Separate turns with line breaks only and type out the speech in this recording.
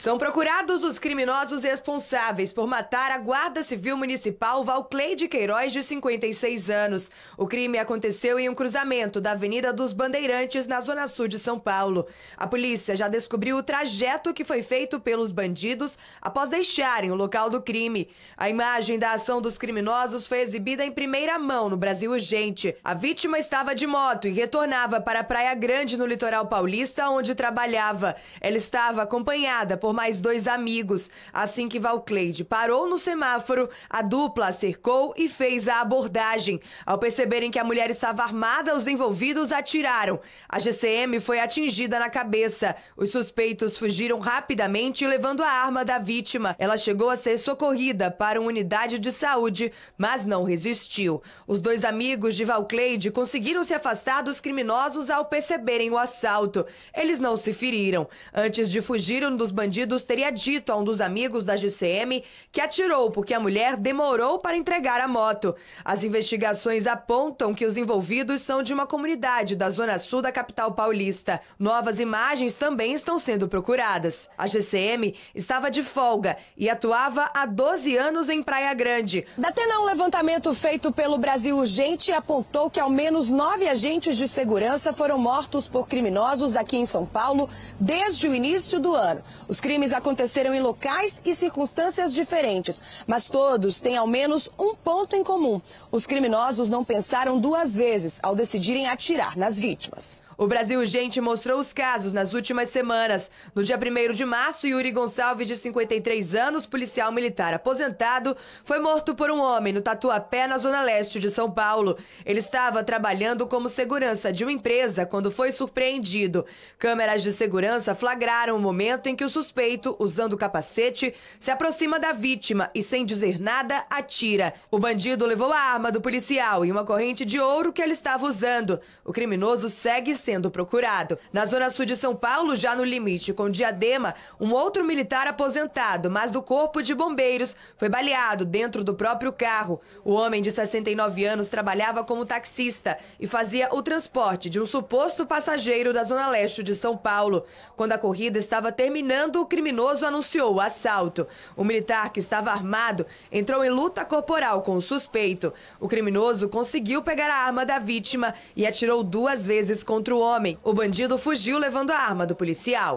São procurados os criminosos responsáveis por matar a Guarda Civil Municipal Valcleide Queiroz, de 56 anos. O crime aconteceu em um cruzamento da Avenida dos Bandeirantes, na Zona Sul de São Paulo. A polícia já descobriu o trajeto que foi feito pelos bandidos após deixarem o local do crime. A imagem da ação dos criminosos foi exibida em primeira mão no Brasil Urgente. A vítima estava de moto e retornava para Praia Grande, no litoral paulista, onde trabalhava. Ela estava acompanhada por por mais dois amigos. Assim que Valcleide parou no semáforo, a dupla acercou e fez a abordagem. Ao perceberem que a mulher estava armada, os envolvidos atiraram. A GCM foi atingida na cabeça. Os suspeitos fugiram rapidamente, levando a arma da vítima. Ela chegou a ser socorrida para uma unidade de saúde, mas não resistiu. Os dois amigos de Valcleide conseguiram se afastar dos criminosos ao perceberem o assalto. Eles não se feriram. Antes de fugir, um dos bandidos bandidos teria dito a um dos amigos da GCM que atirou porque a mulher demorou para entregar a moto. As investigações apontam que os envolvidos são de uma comunidade da zona sul da capital paulista. Novas imagens também estão sendo procuradas. A GCM estava de folga e atuava há 12 anos em Praia Grande. Datena, um levantamento feito pelo Brasil Urgente apontou que ao menos nove agentes de segurança foram mortos por criminosos aqui em São Paulo desde o início do ano. Os crimes aconteceram em locais e circunstâncias diferentes, mas todos têm ao menos um ponto em comum. Os criminosos não pensaram duas vezes ao decidirem atirar nas vítimas. O Brasil Gente mostrou os casos nas últimas semanas. No dia 1 de março, Yuri Gonçalves, de 53 anos, policial militar aposentado, foi morto por um homem no Tatuapé, na zona leste de São Paulo. Ele estava trabalhando como segurança de uma empresa quando foi surpreendido. Câmeras de segurança flagraram o momento em que o suspeito, usando capacete, se aproxima da vítima e, sem dizer nada, atira. O bandido levou a arma do policial e uma corrente de ouro que ele estava usando. O criminoso segue sendo procurado. Na zona sul de São Paulo, já no limite com Diadema, um outro militar aposentado, mas do corpo de bombeiros, foi baleado dentro do próprio carro. O homem de 69 anos trabalhava como taxista e fazia o transporte de um suposto passageiro da zona leste de São Paulo. Quando a corrida estava terminando, o criminoso anunciou o assalto. O militar que estava armado entrou em luta corporal com o suspeito. O criminoso conseguiu pegar a arma da vítima e atirou duas vezes contra o o homem. O bandido fugiu levando a arma do policial.